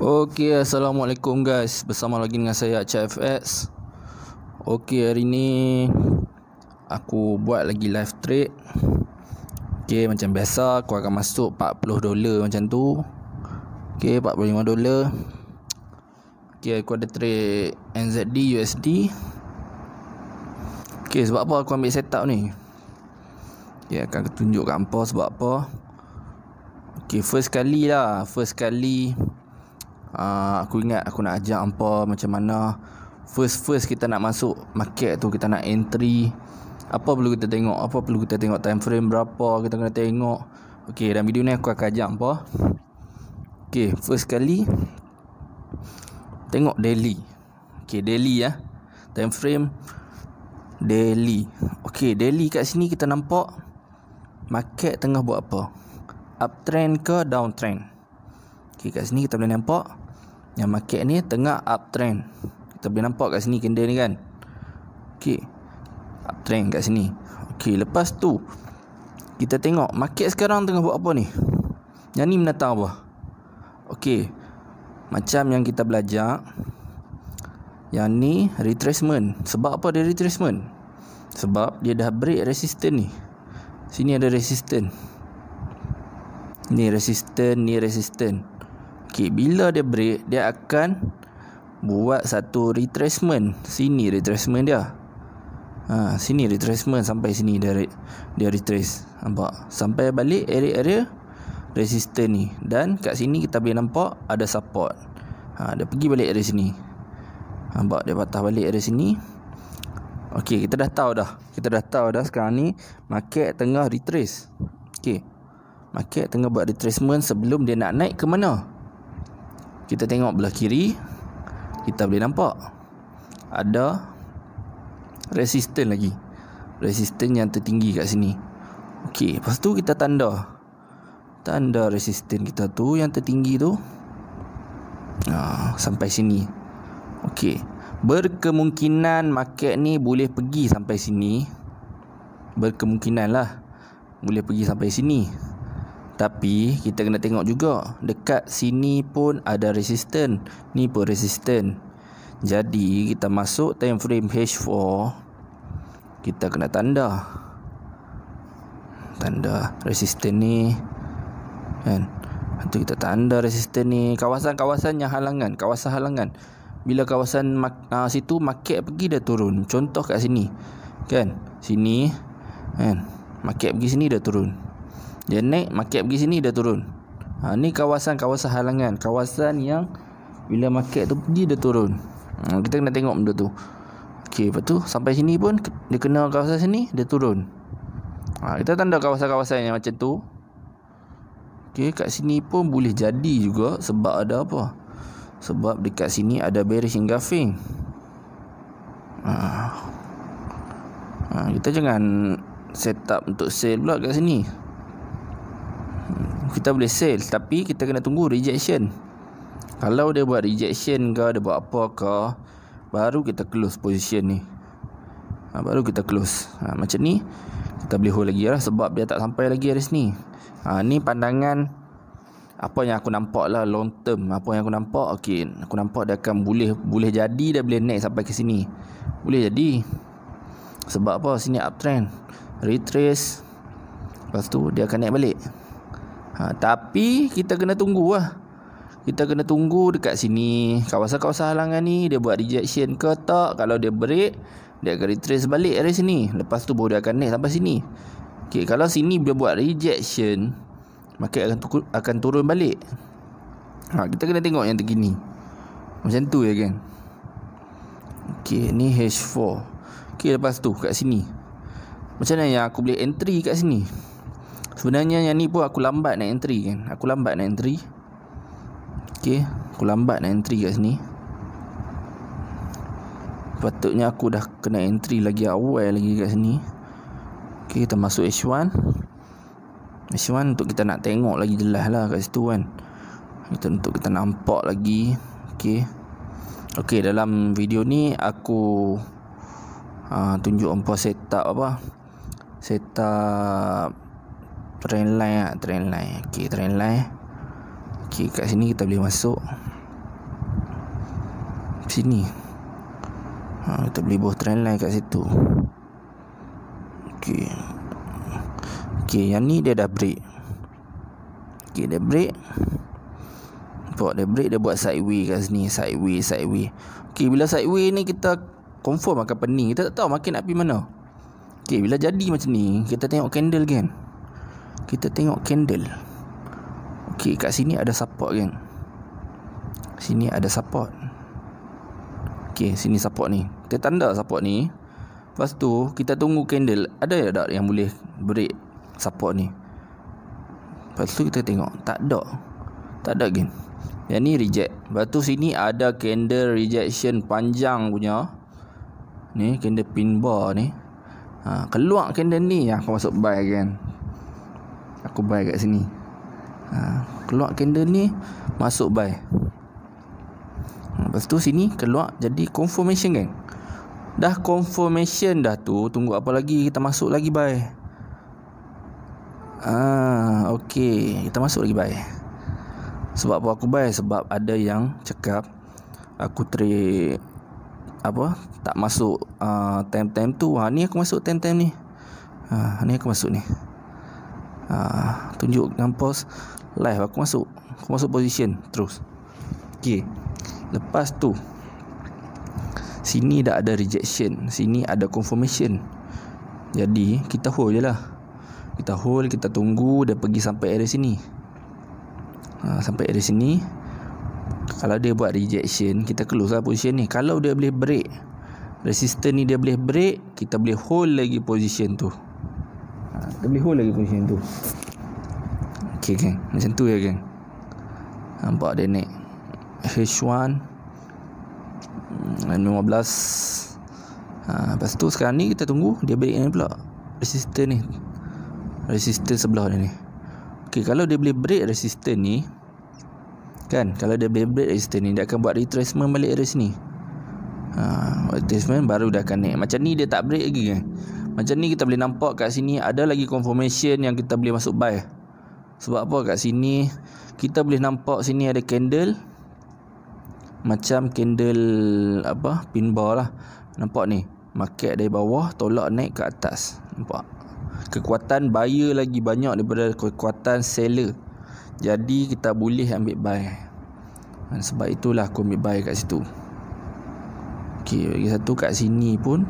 Okey, Assalamualaikum guys. Bersama lagi dengan saya Acik Okey, hari ni aku buat lagi live trade. Okey, macam biasa aku akan masuk 40 dolar macam tu. Okey, 45 dolar. Okey, aku ada trade NZD USD. Okey, sebab apa aku ambil setup ni? Okey, akan tunjukkan apa sebab apa. Okey, first kali lah. First kali... Ah, aku ingat aku nak ajar hangpa macam mana first first kita nak masuk market tu kita nak entry apa perlu kita tengok apa perlu kita tengok time frame berapa kita kena tengok okey dalam video ni aku akan ajak hangpa okey first kali tengok daily okey daily ya time frame daily okey daily kat sini kita nampak market tengah buat apa uptrend ke downtrend Okay, kat sini kita boleh nampak yang market ni tengah uptrend. Kita boleh nampak kat sini candle ni kan. Okey. Uptrend kat sini. Okey, lepas tu kita tengok market sekarang tengah buat apa ni? Yang ni menatang apa? Okey. Macam yang kita belajar yang ni retracement. Sebab apa dia retracement? Sebab dia dah break resistance ni. Sini ada resistance. Ni resistance, ni resistance. Okey, bila dia break, dia akan buat satu retracement. Sini retracement dia. Ha, sini retracement sampai sini dia, dia retrace. Nampak? Sampai balik area-area resisten ni. Dan kat sini kita boleh nampak ada support. Ha, dia pergi balik area sini. Nampak? Dia patah balik area sini. Okey, kita dah tahu dah. Kita dah tahu dah sekarang ni market tengah retrace. Okey, Market tengah buat retracement sebelum dia nak naik ke mana? kita tengok belah kiri kita boleh nampak ada resisten lagi resisten yang tertinggi kat sini Okey, lepas tu kita tanda tanda resisten kita tu yang tertinggi tu ha, sampai sini Okey, berkemungkinan market ni boleh pergi sampai sini berkemungkinan lah boleh pergi sampai sini tapi kita kena tengok juga dekat sini pun ada resisten. Ni pun resisten. Jadi kita masuk time frame H4 kita kena tanda. Tanda resisten ni kan. Lepas kita tanda resisten ni kawasan-kawasan yang halangan, kawasan halangan. Bila kawasan uh, situ market pergi dia turun. Contoh kat sini. Kan? Sini kan. Market pergi sini dia turun. Dia naik market pergi sini dia turun ha, Ni kawasan-kawasan halangan Kawasan yang bila market tu pergi dia turun ha, Kita kena tengok benda tu Okay lepas tu sampai sini pun Dia kena kawasan sini dia turun ha, Kita tanda kawasan-kawasan yang macam tu Okay kat sini pun boleh jadi juga Sebab ada apa Sebab dekat sini ada bearish engulfing ha. ha, Kita jangan set up untuk sale pula kat sini kita boleh sell tapi kita kena tunggu rejection kalau dia buat rejection ke dia buat apa ke baru kita close position ni ha, baru kita close ha, macam ni kita boleh hold lagi lah sebab dia tak sampai lagi dari sini ha, ni pandangan apa yang aku nampak lah long term apa yang aku nampak okay. aku nampak dia akan boleh boleh jadi dia boleh naik sampai ke sini boleh jadi sebab apa sini uptrend retrace lepas tu dia akan naik balik ha, Tapi kita kena tunggu lah Kita kena tunggu dekat sini Kawasan-kawasan halangan ni Dia buat rejection ke tak Kalau dia break Dia akan retrace balik dari sini Lepas tu baru dia akan naik sampai sini okay, Kalau sini dia buat rejection Maka akan, akan turun balik ha, Kita kena tengok yang terkini Macam tu ya kan Okay ni H4 Okay lepas tu kat sini Macam mana yang aku boleh entry kat sini Sebenarnya yang ni pun aku lambat nak entry kan Aku lambat nak entry Okay Aku lambat nak entry kat sini Patutnya aku dah kena entry lagi awal lagi kat sini Okay kita masuk H1 H1 untuk kita nak tengok lagi jelas lah kat situ kan kita, Untuk kita nampak lagi Okay Okay dalam video ni aku uh, Tunjuk empat setup apa Setup trend line ah trend line okey trend line okey kat sini kita boleh masuk sini ha kita boleh buat trend line kat situ okey okey yang ni dia dah break okey dia break buat dia break dia buat sideway kat sini sideway sideway okey bila sideway ni kita confirm akan pening kita tak tahu makin nak pergi mana Okay, bila jadi macam ni kita tengok candle kan kita tengok candle Okay kat sini ada support kan Sini ada support Okay sini support ni Kita tanda support ni Lepas tu kita tunggu candle Ada tak yang boleh break support ni Lepas tu kita tengok Tak ada Tak ada kan Yang ni reject Lepas tu sini ada candle rejection panjang punya Ni candle pin bar ni ha, Keluar candle ni yang aku masuk buy kan Aku buy kat sini ha, Keluar candle ni Masuk buy Lepas tu sini keluar jadi confirmation kan Dah confirmation dah tu Tunggu apa lagi kita masuk lagi buy Ah, ha, Okay kita masuk lagi buy Sebab apa aku buy Sebab ada yang cakap Aku try Apa Tak masuk uh, Time-time tu Ha ni aku masuk time-time ni Ha ni aku masuk ni Ah, tunjuk dengan post live aku masuk aku masuk position terus okey lepas tu sini dah ada rejection sini ada confirmation jadi kita hold je lah kita hold kita tunggu dia pergi sampai area sini ha, sampai area sini kalau dia buat rejection kita close lah position ni kalau dia boleh break resistor ni dia boleh break kita boleh hold lagi position tu dia boleh hold lagi position tu Okay geng Macam tu ya gang, Nampak dia naik H1 15 hmm, ha, Lepas tu sekarang ni kita tunggu Dia balik ni pula Resistor ni Resistor sebelah dia ni Okay kalau dia boleh break resistor ni Kan Kalau dia boleh break resistor ni Dia akan buat retracement balik dari sini ha, Retracement baru dia akan naik Macam ni dia tak break lagi kan macam ni kita boleh nampak kat sini ada lagi confirmation yang kita boleh masuk buy. Sebab apa kat sini kita boleh nampak sini ada candle macam candle apa pin bar lah. Nampak ni. Market dari bawah tolak naik ke atas. Nampak. Kekuatan buyer lagi banyak daripada kekuatan seller. Jadi kita boleh ambil buy. Dan sebab itulah aku ambil buy kat situ. Okey, lagi satu kat sini pun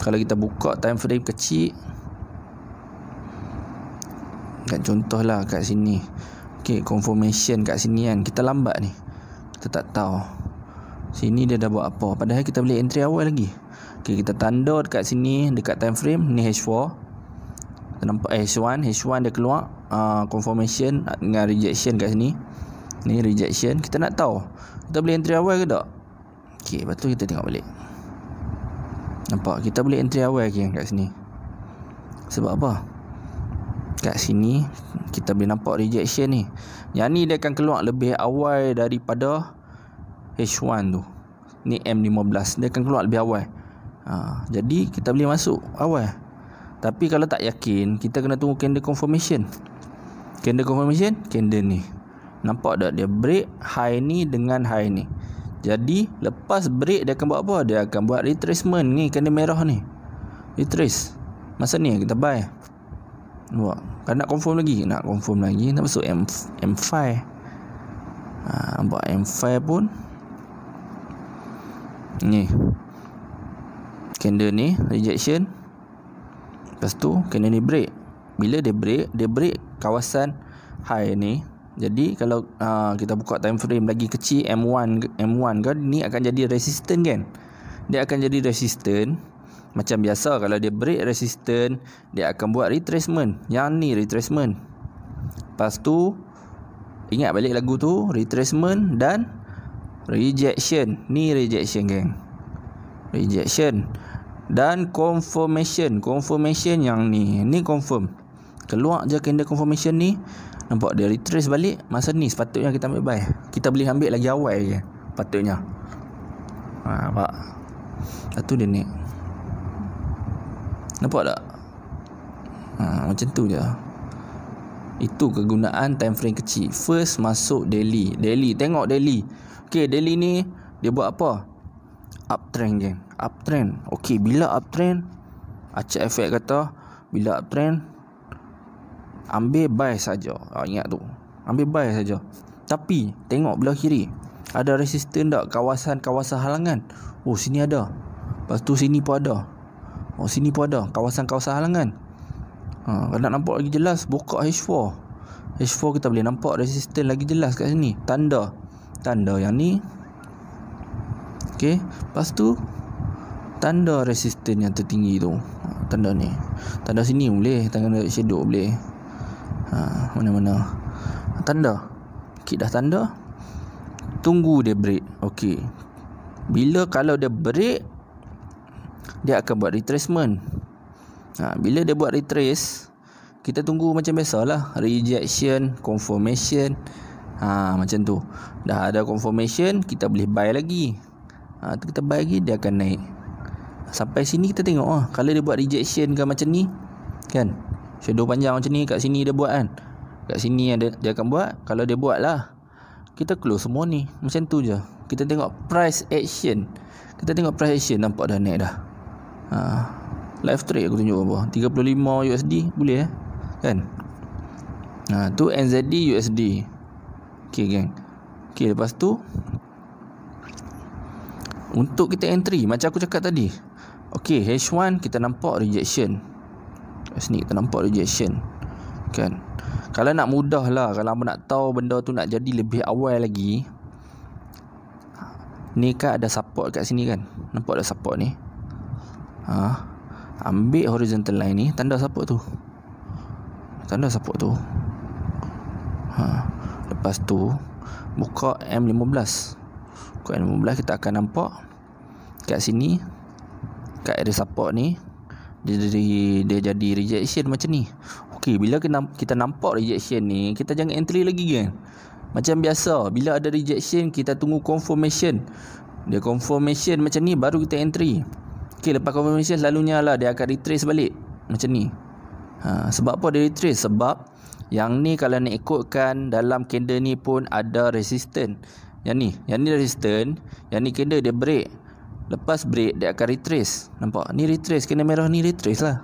kalau kita buka time frame kecil contoh lah kat sini okay confirmation kat sini kan kita lambat ni kita tak tahu sini dia dah buat apa padahal kita boleh entry awal lagi Okay kita tanda dekat sini dekat time frame ni H4 kita nampak H1 eh, H1 dia keluar uh, confirmation dengan rejection kat sini ni rejection kita nak tahu kita boleh entry awal ke tak Okay lepas tu kita tengok balik Nampak kita boleh entry awal lagi kat sini. Sebab apa? Kat sini kita boleh nampak rejection ni. Yang ni dia akan keluar lebih awal daripada H1 tu. Ni M15 dia akan keluar lebih awal. Ha, jadi kita boleh masuk awal. Tapi kalau tak yakin, kita kena tunggu candle confirmation. Candle confirmation candle ni. Nampak tak dia break high ni dengan high ni. Jadi lepas break dia akan buat apa? Dia akan buat retracement ni kena merah ni. Retrace. Masa ni kita buy. Nampak. Kan nak confirm lagi, nak confirm lagi nak masuk M M5. Ah ha, nampak M5 pun. Ni. Candle ni rejection. Pastu tu candle ni break. Bila dia break, dia break kawasan high ni jadi kalau uh, kita buka time frame lagi kecil M1 M1 ke ni akan jadi resistant kan. Dia akan jadi resistant macam biasa kalau dia break resistant dia akan buat retracement. Yang ni retracement. Lepas tu ingat balik lagu tu retracement dan rejection. Ni rejection geng. Rejection dan confirmation. Confirmation yang ni. Ni confirm. Keluar je candle confirmation ni Nampak dia retrace balik Masa ni sepatutnya kita ambil buy Kita boleh ambil lagi awal je Patutnya ha, Nampak Lepas tu dia naik Nampak tak ha, Macam tu je Itu kegunaan time frame kecil First masuk daily Daily Tengok daily Okay daily ni Dia buat apa Uptrend geng Uptrend Okay bila uptrend Acik efek kata Bila uptrend Ambil buy saja. Ha, ingat tu. Ambil buy saja. Tapi tengok belah kiri. Ada resisten tak kawasan-kawasan halangan? Oh sini ada. Lepas tu sini pun ada. Oh sini pun ada kawasan-kawasan halangan. Ha, nak nampak lagi jelas buka H4. H4 kita boleh nampak resisten lagi jelas kat sini. Tanda. Tanda yang ni. Okay. Lepas tu tanda resisten yang tertinggi tu. Ha, tanda ni. Tanda sini boleh. Tanda shadow boleh ha, Mana-mana Tanda Kit dah tanda Tunggu dia break Okey Bila kalau dia break Dia akan buat retracement ha, Bila dia buat retrace Kita tunggu macam biasalah Rejection Confirmation ha, Macam tu Dah ada confirmation Kita boleh buy lagi ha, tu Kita buy lagi Dia akan naik Sampai sini kita tengok ha, Kalau dia buat rejection ke macam ni Kan Shadow panjang macam ni kat sini dia buat kan Kat sini dia, dia akan buat Kalau dia buat lah Kita close semua ni Macam tu je Kita tengok price action Kita tengok price action Nampak dah naik dah ha. Live trade aku tunjuk apa 35 USD Boleh eh Kan ha, Tu NZD USD Okay gang Okay lepas tu Untuk kita entry Macam aku cakap tadi Okay H1 kita nampak rejection Kat sini kita nampak rejection Kan Kalau nak mudah lah Kalau apa nak tahu benda tu nak jadi lebih awal lagi Ni kan ada support kat sini kan Nampak ada support ni ha? Ambil horizontal line ni Tanda support tu Tanda support tu ha. Lepas tu Buka M15 Buka M15 kita akan nampak Kat sini Kat area support ni dia jadi dia jadi rejection macam ni. Okey, bila kita kita nampak rejection ni, kita jangan entry lagi kan. Macam biasa, bila ada rejection, kita tunggu confirmation. Dia confirmation macam ni baru kita entry. Okey, lepas confirmation selalunya lah dia akan retrace balik macam ni. Ha, sebab apa dia retrace? Sebab yang ni kalau nak ikutkan dalam candle ni pun ada resistance. Yang ni, yang ni resistance, yang ni candle dia break. Lepas break dia akan retrace Nampak ni retrace Candle merah ni retrace lah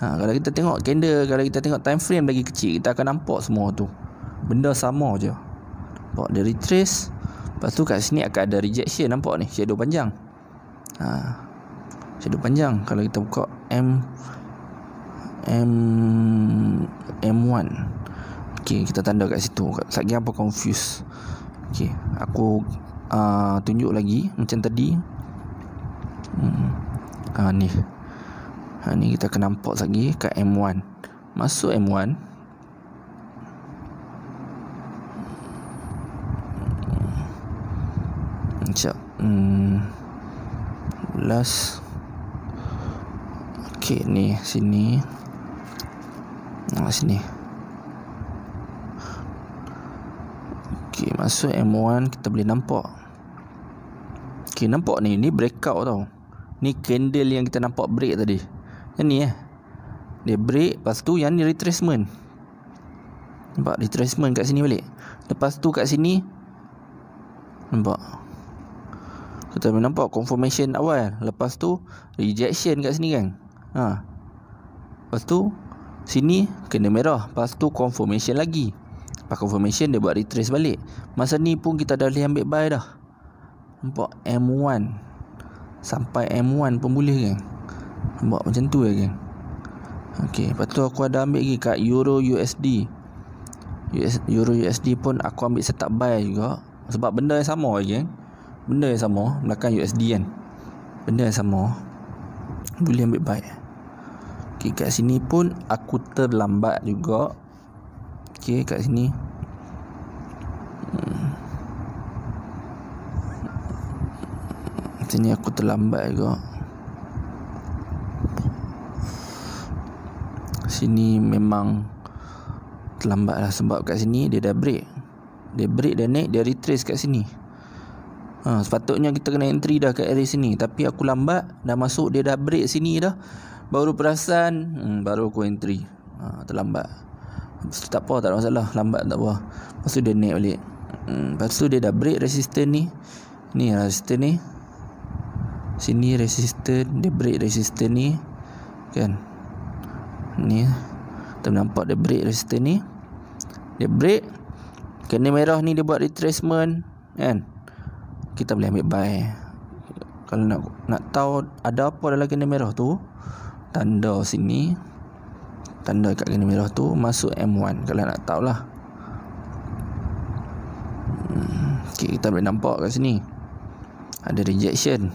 ha, Kalau kita tengok candle Kalau kita tengok time frame lagi kecil Kita akan nampak semua tu Benda sama je Nampak dia retrace Lepas tu kat sini akan ada rejection Nampak ni shadow panjang ha, Shadow panjang Kalau kita buka M M M1 Okay kita tanda kat situ Sekejap apa confuse Okay aku uh, tunjuk lagi macam tadi Ha ni. Ha ni kita akan nampak lagi kat M1. Masuk M1. Sekejap. Hmm. Last. Okay ni sini. Nah, sini. Okay masuk M1 kita boleh nampak. Okay nampak ni. Ni breakout tau. Ni candle yang kita nampak break tadi Yang ni eh Dia break Lepas tu yang ni retracement Nampak retracement kat sini balik Lepas tu kat sini Nampak Kita nampak confirmation awal Lepas tu rejection kat sini kan ha. Lepas tu Sini kena merah Lepas tu confirmation lagi Lepas confirmation dia buat retrace balik Masa ni pun kita dah boleh ambil buy dah Nampak M1 Sampai M1 pun boleh kan Buat macam tu lagi ya Okay Lepas tu aku ada ambil lagi kat Euro USD US, Euro USD pun aku ambil setup buy juga Sebab benda yang sama lagi kan Benda yang sama Belakang USD kan Benda yang sama Boleh ambil buy Okay kat sini pun Aku terlambat juga Okay kat sini Sini aku terlambat juga Sini memang Terlambat lah Sebab kat sini dia dah break Dia break dan naik Dia retrace kat sini ha, Sepatutnya kita kena entry dah kat area sini Tapi aku lambat Dah masuk dia dah break sini dah Baru perasan hmm, Baru aku entry ha, Terlambat Lepas tak apa tak ada masalah Lambat tak apa Lepas tu dia naik balik hmm, Lepas dia dah break resistor ni Ni lah resistor ni sini resistor dia break resistor ni kan ni kita nampak dia break resistor ni dia break kena merah ni dia buat retracement kan kita boleh ambil buy kalau nak nak tahu ada apa dalam kena merah tu tanda sini tanda kat kena merah tu masuk M1 kalau nak tahu lah hmm, okay, kita boleh nampak kat sini ada rejection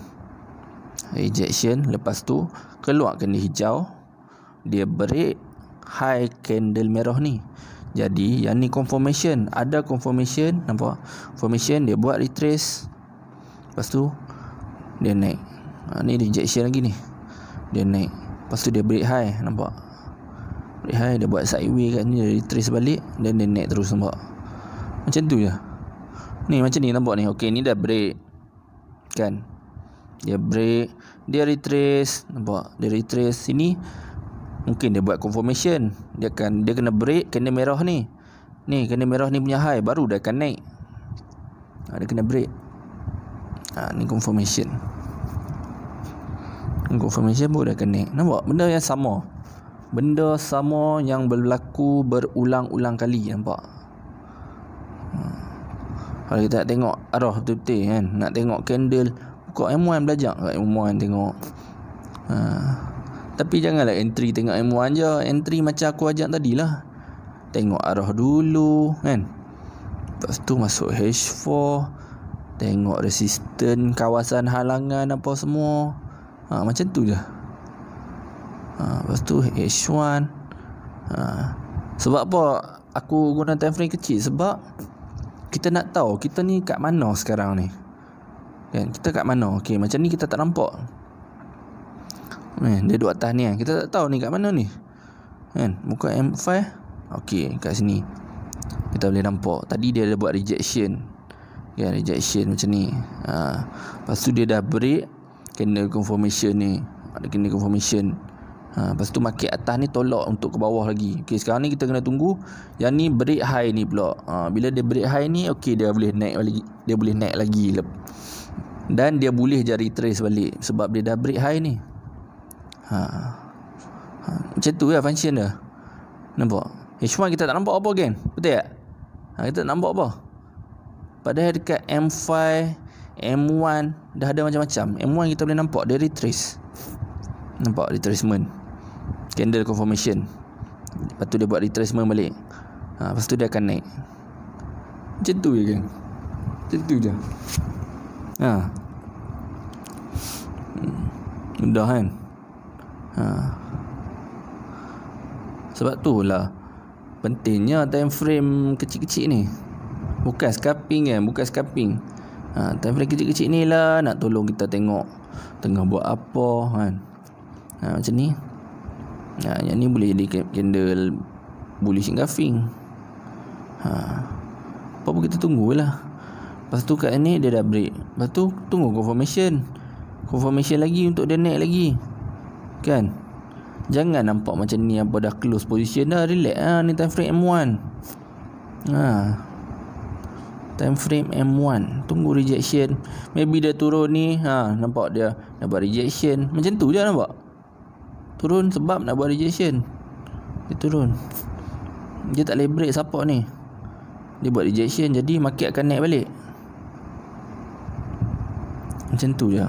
ejection lepas tu keluar kena hijau dia break high candle merah ni jadi yang ni confirmation ada confirmation nampak confirmation dia buat retrace lepas tu dia naik ha, ni rejection lagi ni dia naik lepas tu dia break high nampak break high dia buat sideway kat ni dia retrace balik dan dia naik terus nampak macam tu je ni macam ni nampak ni Okay, ni dah break kan dia break dia retrace nampak dia retrace sini mungkin dia buat confirmation dia akan dia kena break kena merah ni ni kena merah ni punya high baru dia akan naik ha, dia kena break ha, ni confirmation ni confirmation pun dia akan naik nampak benda yang sama benda sama yang berlaku berulang-ulang kali nampak ha. kalau kita nak tengok arah betul-betul kan Nak tengok candle kat M1 belajar kat M1 tengok ha. tapi janganlah entry tengok M1 je entry macam aku ajak tadi lah tengok arah dulu kan lepas tu masuk H4 tengok resisten kawasan halangan apa semua ha, macam tu je ha, lepas tu H1 ha. sebab apa aku guna time frame kecil sebab kita nak tahu kita ni kat mana sekarang ni Kan? Kita kat mana? Okey, macam ni kita tak nampak. Eh, dia duduk atas ni kan. Kita tak tahu ni kat mana ni. Kan? Muka M5. Okey, kat sini. Kita boleh nampak. Tadi dia ada buat rejection. Kan? Rejection macam ni. Ha. Lepas tu dia dah break. Kena confirmation ni. Ada kena confirmation. Ha. Lepas tu market atas ni tolak untuk ke bawah lagi. Okey, sekarang ni kita kena tunggu. Yang ni break high ni pula. Ha. Bila dia break high ni, okey dia boleh naik lagi. Dia boleh naik lagi. Lepas dan dia boleh jari trace balik sebab dia dah break high ni ha. ha. macam tu lah function dia nampak H1 eh, kita tak nampak apa kan betul tak ha, kita tak nampak apa padahal dekat M5 M1 dah ada macam-macam M1 kita boleh nampak dia retrace nampak retracement candle confirmation lepas tu dia buat retracement balik ha, lepas tu dia akan naik macam tu je kan macam tu je Ya. Mudah kan? Ha. Sebab tu lah pentingnya time frame kecil-kecil ni. Bukan scalping kan, bukan scalping. Ha, time frame kecil-kecil ni lah nak tolong kita tengok tengah buat apa kan. Ha, macam ni. Ha, yang ni boleh jadi candle bullish scalping. Ha. Apa pun kita tunggulah. Lepas tu kat ni dia dah break Lepas tu tunggu confirmation Confirmation lagi untuk dia naik lagi Kan Jangan nampak macam ni apa dah close position dah Relax lah ni time frame M1 ha. Time frame M1 Tunggu rejection Maybe dia turun ni ha, Nampak dia nak buat rejection Macam tu je lah nampak Turun sebab nak buat rejection Dia turun Dia tak boleh break support ni Dia buat rejection jadi market akan naik balik macam tu je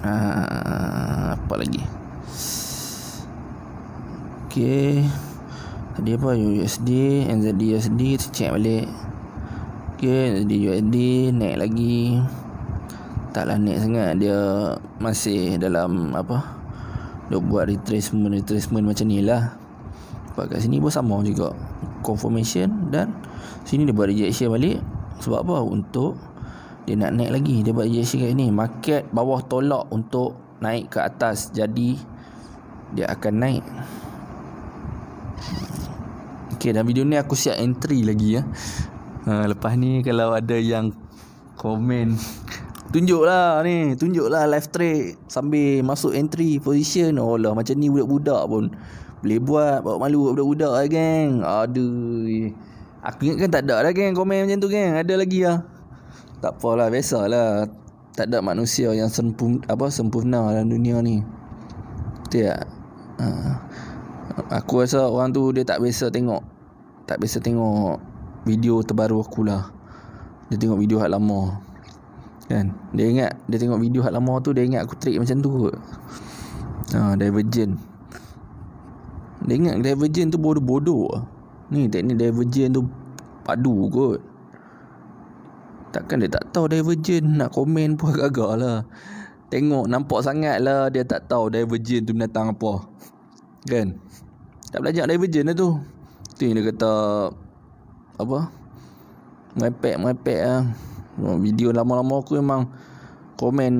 uh, Apa lagi Okay Tadi apa USD NZD USD Check balik Okay NZD USD Naik lagi Taklah naik sangat Dia Masih dalam Apa Dia buat retracement Retracement macam ni lah Sebab kat sini pun sama juga Confirmation Dan Sini dia buat rejection balik sebab apa? Untuk dia nak naik lagi Dia buat JC kat sini Market bawah tolak untuk naik ke atas Jadi dia akan naik Okay dalam video ni aku siap entry lagi ya ha, Lepas ni kalau ada yang komen Tunjuklah ni Tunjuklah live trade Sambil masuk entry position Oh lah macam ni budak-budak pun Boleh buat Bawa malu budak-budak lah geng Aduh Aku ingat kan tak ada lah geng komen macam tu geng. Ada lagi lah. Tak apalah biasalah. Tak ada manusia yang sempurna apa sempurna dalam dunia ni. Betul tak? Ha. Aku rasa orang tu dia tak biasa tengok. Tak biasa tengok video terbaru aku lah. Dia tengok video hak lama. Kan? Dia ingat dia tengok video hak lama tu dia ingat aku trik macam tu kot. Ha, Divergent. Dia ingat Divergent tu bodoh-bodoh. Ni teknik divergent tu Padu kot Takkan dia tak tahu divergent Nak komen pun agak-agak lah Tengok nampak sangat lah Dia tak tahu divergent tu binatang apa Kan Tak belajar divergent lah tu Tu yang dia kata Apa Merepek-merepek lah Video lama-lama aku memang Komen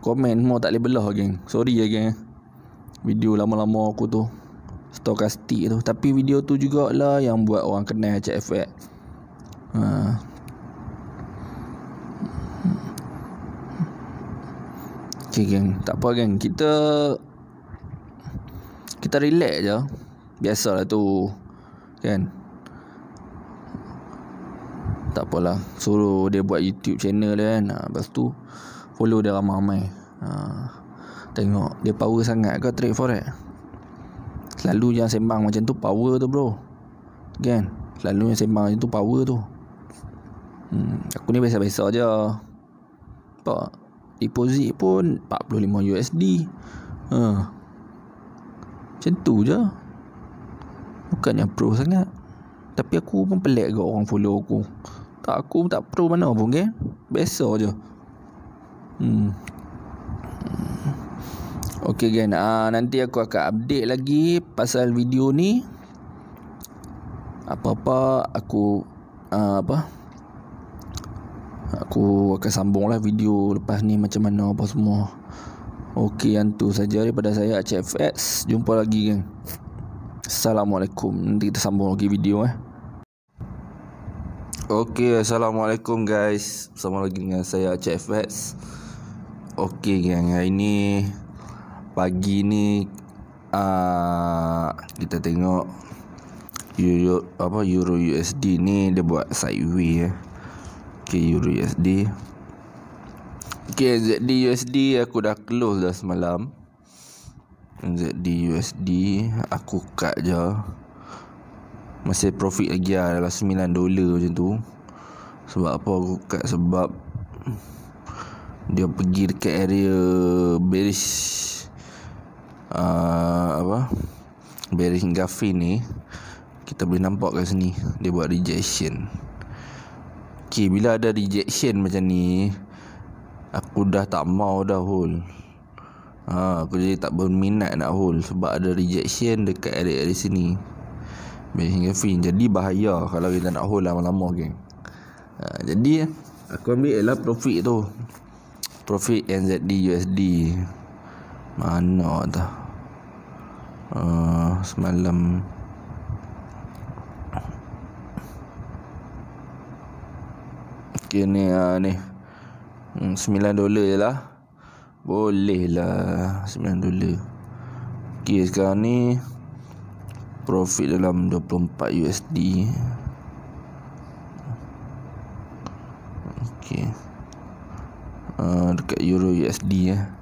Komen semua tak boleh belah geng Sorry ya geng Video lama-lama aku tu stokastik tu tapi video tu jugalah yang buat orang kenal Cik Fat ha. Okay geng Tak apa geng Kita Kita relax je Biasalah tu Kan Tak apalah Suruh dia buat YouTube channel dia kan ha, Lepas tu Follow dia ramai-ramai ha, Tengok Dia power sangat ke Trade for Selalu yang sembang macam tu power tu bro Kan Selalu yang sembang macam tu power tu hmm, Aku ni biasa-biasa je Apa Deposit pun 45 USD ha. Macam tu je Bukannya pro sangat Tapi aku pun pelik ke orang follow aku Tak aku tak pro mana pun kan Biasa je hmm, Okey, gen uh, ah, Nanti aku akan update lagi Pasal video ni Apa-apa Aku uh, Apa Aku akan sambunglah video Lepas ni macam mana Apa semua Okey, yang tu saja Daripada saya HFX Jumpa lagi gen Assalamualaikum Nanti kita sambung lagi video eh Okay Assalamualaikum guys Sama lagi dengan saya HFX Okey, gen Hari ni pagi ni uh, kita tengok euro apa euro USD ni dia buat sideways eh. Ya. Okay, euro USD. Okay, ZD USD aku dah close dah semalam. ZD USD aku cut je. Masih profit lagi lah dalam 9 dolar macam tu. Sebab apa aku cut sebab dia pergi dekat area bearish uh, apa bearing gaffi ni kita boleh nampak kat sini dia buat rejection Okay, bila ada rejection macam ni aku dah tak mau dah hold ha, ah, aku jadi tak berminat nak hold sebab ada rejection dekat area-area sini bearing gaffi jadi bahaya kalau kita nak hold lama-lama geng ha, ah, jadi aku ambil ialah profit tu profit NZD USD mana tak Ah, semalam Okay ni uh, ni hmm, 9 dolar je lah Boleh lah 9 dolar Okay sekarang ni Profit dalam 24 USD Okay uh, Dekat Euro USD eh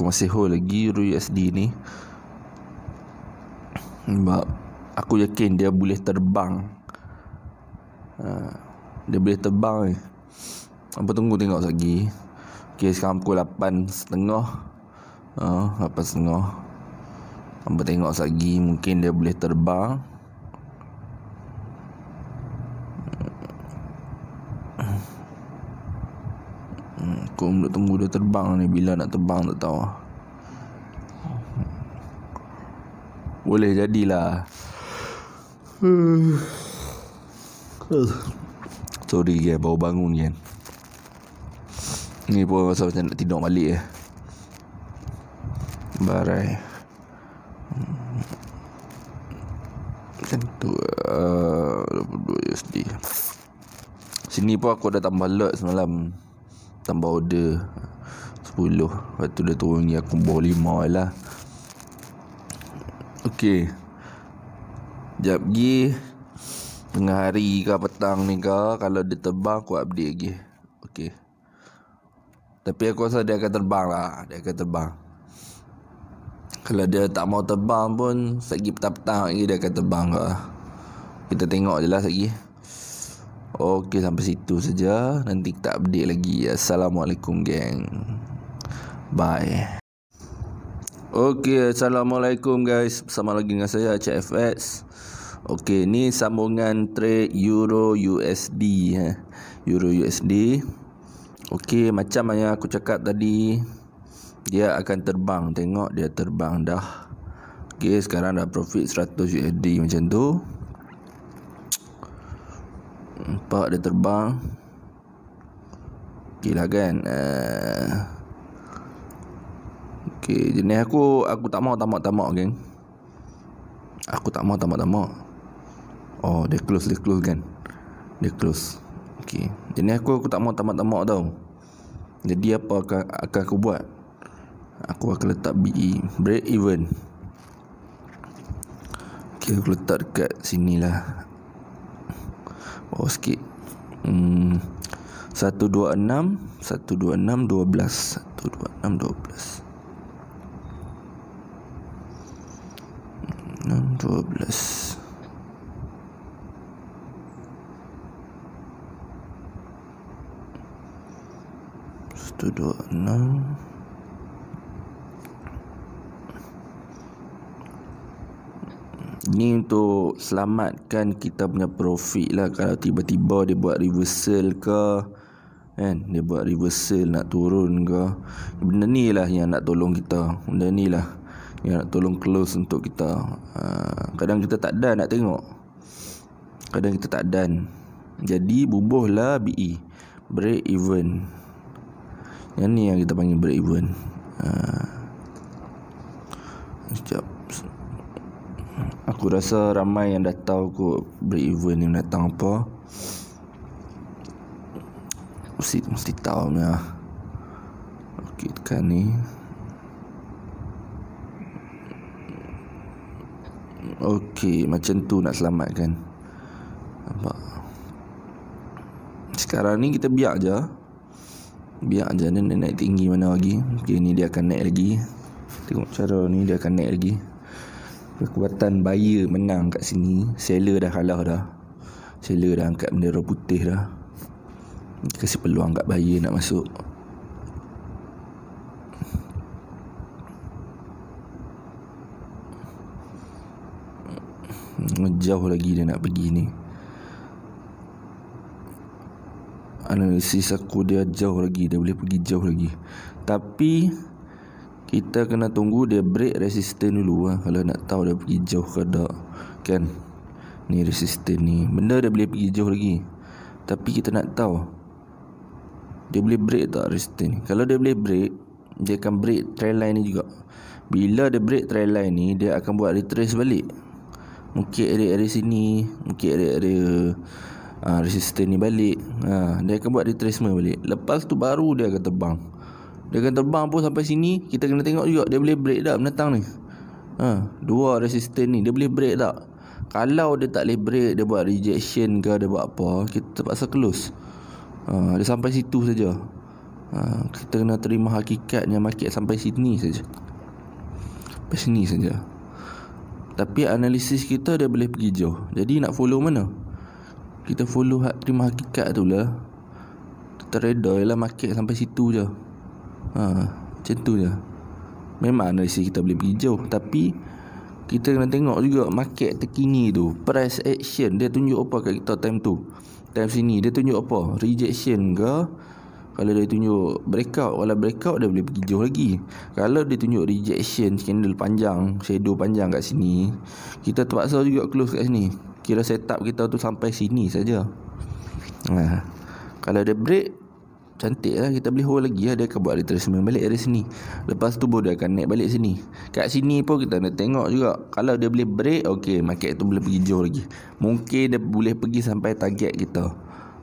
aku masih hold lagi sd ni sebab aku yakin dia boleh terbang ha, dia boleh terbang ni apa tunggu tengok lagi ok sekarang pukul 8.30 setengah uh, ha, 8.30 apa tengok lagi mungkin dia boleh terbang aku nak tunggu dia terbang ni bila nak terbang tak tahu boleh jadilah sorry ya baru bangun kan ni pun rasa macam nak tidur balik ya barai Tentu. tu uh, 22 USD sini pun aku dah tambah lot semalam tambah order 10 Lepas tu dia turun ni aku bawa 5 lah Ok Sekejap pergi Tengah hari ke petang ni ke Kalau dia terbang aku update lagi Ok Tapi aku rasa dia akan terbang lah Dia akan terbang Kalau dia tak mau terbang pun Sekejap petang-petang lagi dia akan terbang ke Kita tengok je lah sekejap Okey sampai situ saja. Nanti kita update lagi. Assalamualaikum geng. Bye. Okey, assalamualaikum guys. Sama lagi dengan saya CFX. Okey, ni sambungan trade Euro USD eh. Ha. Euro USD. Okey, macam yang aku cakap tadi, dia akan terbang. Tengok dia terbang dah. Okey, sekarang dah profit 100 USD macam tu. Nampak dia terbang Okay lah kan uh, eh. Okay jenis aku Aku tak mau tamak-tamak geng Aku tak mau tamak-tamak Oh dia close dia close kan Dia close Okay Jenis aku aku tak mau tamak-tamak tau Jadi apa akan, akan aku buat Aku akan letak BE Break even Okay aku letak dekat sini lah bawah sikit hmm. 126 126 12 126 12 6, 2, 6 Ni untuk selamatkan kita punya profit lah Kalau tiba-tiba dia buat reversal ke kan? Dia buat reversal nak turun ke Benda ni lah yang nak tolong kita Benda ni lah yang nak tolong close untuk kita ah, Kadang kita tak dan nak tengok Kadang kita tak dan Jadi bubuhlah BE Break even Yang ni yang kita panggil break even ah, Sekejap Aku rasa ramai yang dah tahu aku break even ni datang apa. Mesti mesti tahu ni lah. Okey, dekat ni. Okey, macam tu nak selamatkan. Nampak? Sekarang ni kita biar je. Biar je ni naik tinggi mana lagi. Okey, ni dia akan naik lagi. Tengok cara ni dia akan naik lagi. Kekuatan bayi menang kat sini Seller dah kalah dah Seller dah angkat bendera putih dah Kasi peluang kat bayi nak masuk Jauh lagi dia nak pergi ni Analisis aku dia jauh lagi Dia boleh pergi jauh lagi Tapi kita kena tunggu dia break resisten dulu lah. kalau nak tahu dia pergi jauh ke tak kan ni resisten ni benda dia boleh pergi jauh lagi tapi kita nak tahu dia boleh break tak resisten ni kalau dia boleh break dia akan break trail line ni juga bila dia break trail line ni dia akan buat retrace balik mungkin area-area sini mungkin area-area uh, ah, resisten ni balik ha, dia akan buat retracement balik lepas tu baru dia akan terbang dengan terbang pun sampai sini Kita kena tengok juga Dia boleh break tak menetang ni ha, Dua resisten ni Dia boleh break tak Kalau dia tak boleh break Dia buat rejection ke Dia buat apa Kita terpaksa close ha, Dia sampai situ saja ha, Kita kena terima hakikat market sampai sini saja Sampai sini saja Tapi analisis kita Dia boleh pergi jauh Jadi nak follow mana Kita follow hak terima hakikat tu lah Terredoy lah market sampai situ je ha, Macam tu je Memang analisis kita boleh pergi jauh Tapi Kita kena tengok juga Market terkini tu Price action Dia tunjuk apa kat kita time tu Time sini Dia tunjuk apa Rejection ke Kalau dia tunjuk breakout Kalau breakout dia boleh pergi jauh lagi Kalau dia tunjuk rejection Candle panjang Shadow panjang kat sini Kita terpaksa juga close kat sini Kira setup kita tu sampai sini saja. Ha. Kalau dia break Cantik lah kita boleh hold lagi lah Dia akan buat retracement balik dari sini Lepas tu bodoh akan naik balik sini Kat sini pun kita nak tengok juga Kalau dia boleh break Okay market tu boleh pergi jauh lagi Mungkin dia boleh pergi sampai target kita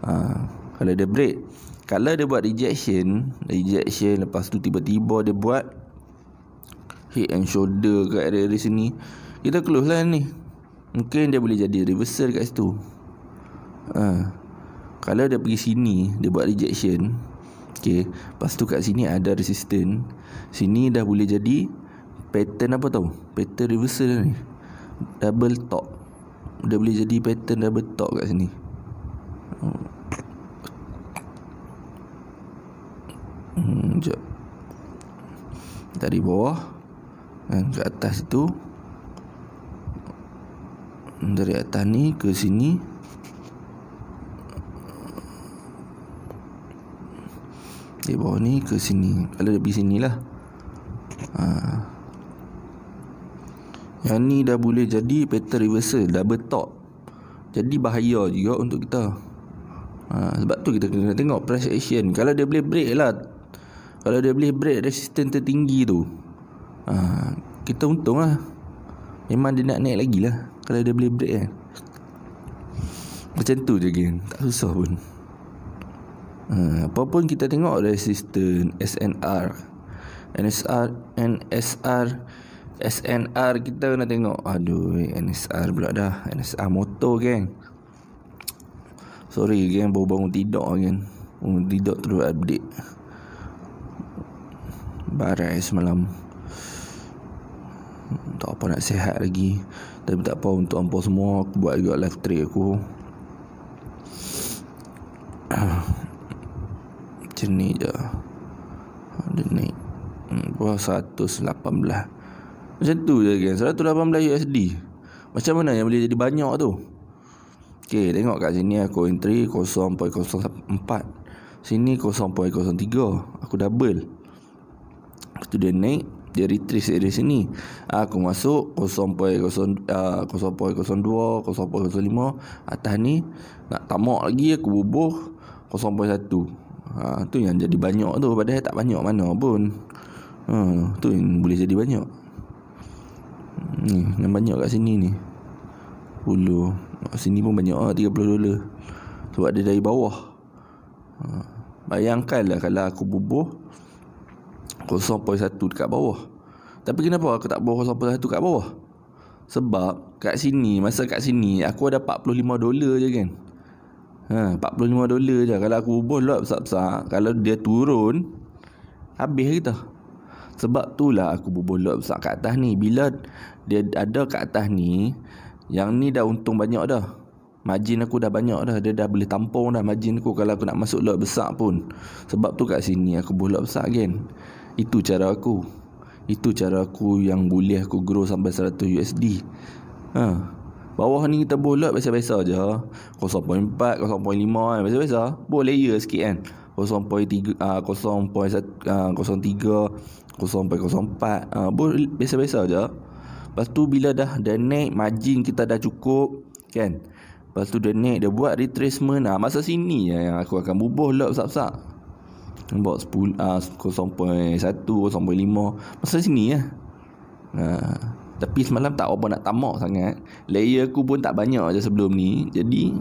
ha, Kalau dia break Kalau dia buat rejection Rejection lepas tu tiba-tiba dia buat Head and shoulder kat area dari sini Kita close lah ni Mungkin dia boleh jadi reversal kat situ Haa kalau dia pergi sini Dia buat rejection Okay Lepas tu kat sini ada resistant Sini dah boleh jadi Pattern apa tau Pattern reversal ni Double top Dah boleh jadi pattern double top kat sini Hmm, Dari bawah Dan ke atas tu Dari atas ni ke sini Di bawah ni ke sini Kalau lebih sini lah ha. Yang ni dah boleh jadi pattern reversal Double top Jadi bahaya juga untuk kita ha. Sebab tu kita kena tengok press action Kalau dia boleh break lah Kalau dia boleh break resistance tertinggi tu ha. Kita untung lah Memang dia nak naik lagi lah Kalau dia boleh break kan Macam tu je game Tak susah pun Eh, apa pun kita tengok resisten SNR NSR NSR SNR kita nak tengok aduh NSR pula dah NSR motor geng sorry geng baru bangun tidur geng bangun tidur terus update barai semalam tak apa nak sehat lagi tapi tak apa untuk hampa semua aku buat juga live trade aku sini je Ada ni hmm, 118 Macam tu je kan 118 USD Macam mana yang boleh jadi banyak tu Ok tengok kat sini Aku entry 0.04 Sini 0.03 Aku double Lepas tu dia naik Dia retrace area sini Aku masuk 0.0 uh, 0.02 0.05 Atas ni Nak tamak lagi Aku bubuh 0.1 ha, tu yang jadi banyak tu padahal tak banyak mana pun ha, tu yang boleh jadi banyak hmm, ni yang banyak kat sini ni Ulu sini pun banyak lah 30 dolar sebab dia dari bawah ha, bayangkan lah kalau aku bubuh 0.1 dekat bawah tapi kenapa aku tak bubuh 0.1 dekat bawah sebab kat sini masa kat sini aku ada 45 dolar je kan Ha, 45 dolar je Kalau aku ubah lot besar-besar Kalau dia turun Habis kita Sebab tu lah aku ubah lot besar kat atas ni Bila dia ada kat atas ni Yang ni dah untung banyak dah Majin aku dah banyak dah Dia dah boleh tampung dah majin aku Kalau aku nak masuk lot besar pun Sebab tu kat sini aku ubah lot besar again Itu cara aku Itu cara aku yang boleh aku grow sampai 100 USD Haa Bawah ni kita bulat biasa-biasa je 0.4, 0.5 eh, biasa-biasa Boleh layer sikit kan 0.3, uh, 0.3, 0.04 ah Boleh biasa-biasa je Lepas tu bila dah dia naik margin kita dah cukup kan Lepas tu dia naik dia buat retracement ah Masa sini ya, yang aku akan bubuh lot besar-besar Nampak 10, uh, 0.1, 0.5 Masa sini ya eh. ah. Haa tapi semalam tak apa nak tamak sangat Layer aku pun tak banyak je sebelum ni Jadi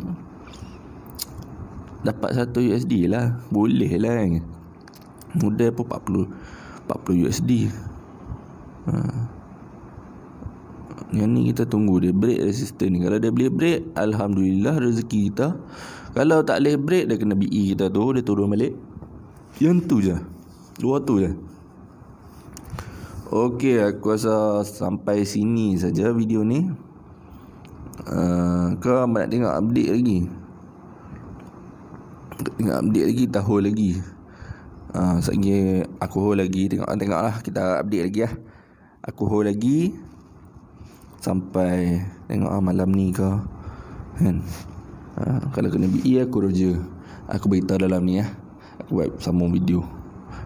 Dapat satu USD lah Boleh lah kan Model pun 40 40 USD ha. Yang ni kita tunggu dia break resistance ni Kalau dia boleh break Alhamdulillah rezeki kita Kalau tak boleh break Dia kena BE kita tu Dia turun balik Yang tu je Luar tu je Okey, aku rasa sampai sini saja video ni. Uh, kau nak tengok update lagi? Tengok update lagi, tahu lagi. Uh, ah, Sekejap aku hold lagi. Tengok, tengok lah, kita update lagi lah. Aku hold lagi. Sampai tengok lah malam ni kau. Kan? Uh, kalau kena BE, aku roja. Aku beritahu dalam ni lah. Aku buat sambung video.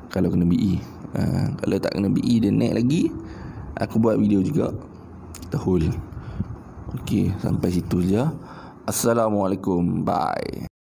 Kalau kena BE ha, Kalau tak kena BE Dia naik lagi Aku buat video juga Kita hold Okay Sampai situ je Assalamualaikum Bye